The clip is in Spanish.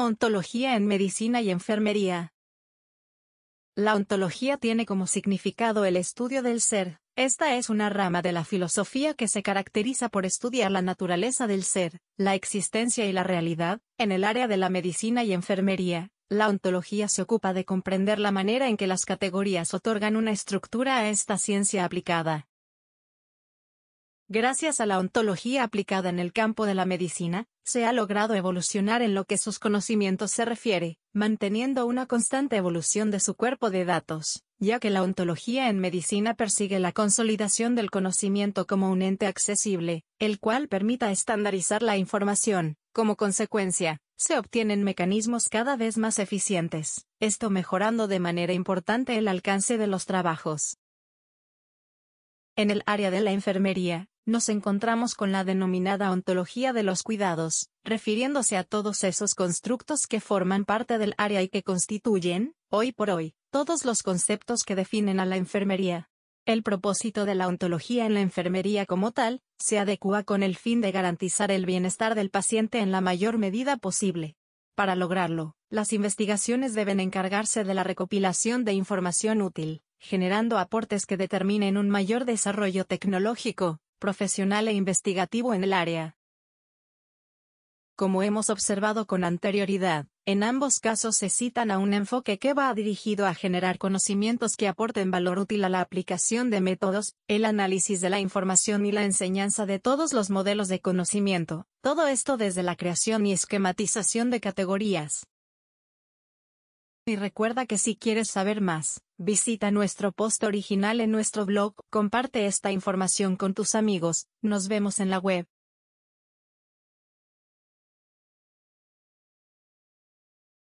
Ontología en medicina y enfermería. La ontología tiene como significado el estudio del ser. Esta es una rama de la filosofía que se caracteriza por estudiar la naturaleza del ser, la existencia y la realidad. En el área de la medicina y enfermería, la ontología se ocupa de comprender la manera en que las categorías otorgan una estructura a esta ciencia aplicada. Gracias a la ontología aplicada en el campo de la medicina, se ha logrado evolucionar en lo que sus conocimientos se refiere, manteniendo una constante evolución de su cuerpo de datos, ya que la ontología en medicina persigue la consolidación del conocimiento como un ente accesible, el cual permita estandarizar la información. Como consecuencia, se obtienen mecanismos cada vez más eficientes, esto mejorando de manera importante el alcance de los trabajos. En el área de la enfermería, nos encontramos con la denominada ontología de los cuidados, refiriéndose a todos esos constructos que forman parte del área y que constituyen, hoy por hoy, todos los conceptos que definen a la enfermería. El propósito de la ontología en la enfermería como tal, se adecua con el fin de garantizar el bienestar del paciente en la mayor medida posible. Para lograrlo, las investigaciones deben encargarse de la recopilación de información útil, generando aportes que determinen un mayor desarrollo tecnológico, profesional e investigativo en el área. Como hemos observado con anterioridad, en ambos casos se citan a un enfoque que va dirigido a generar conocimientos que aporten valor útil a la aplicación de métodos, el análisis de la información y la enseñanza de todos los modelos de conocimiento, todo esto desde la creación y esquematización de categorías, y recuerda que si quieres saber más, visita nuestro post original en nuestro blog, comparte esta información con tus amigos, nos vemos en la web.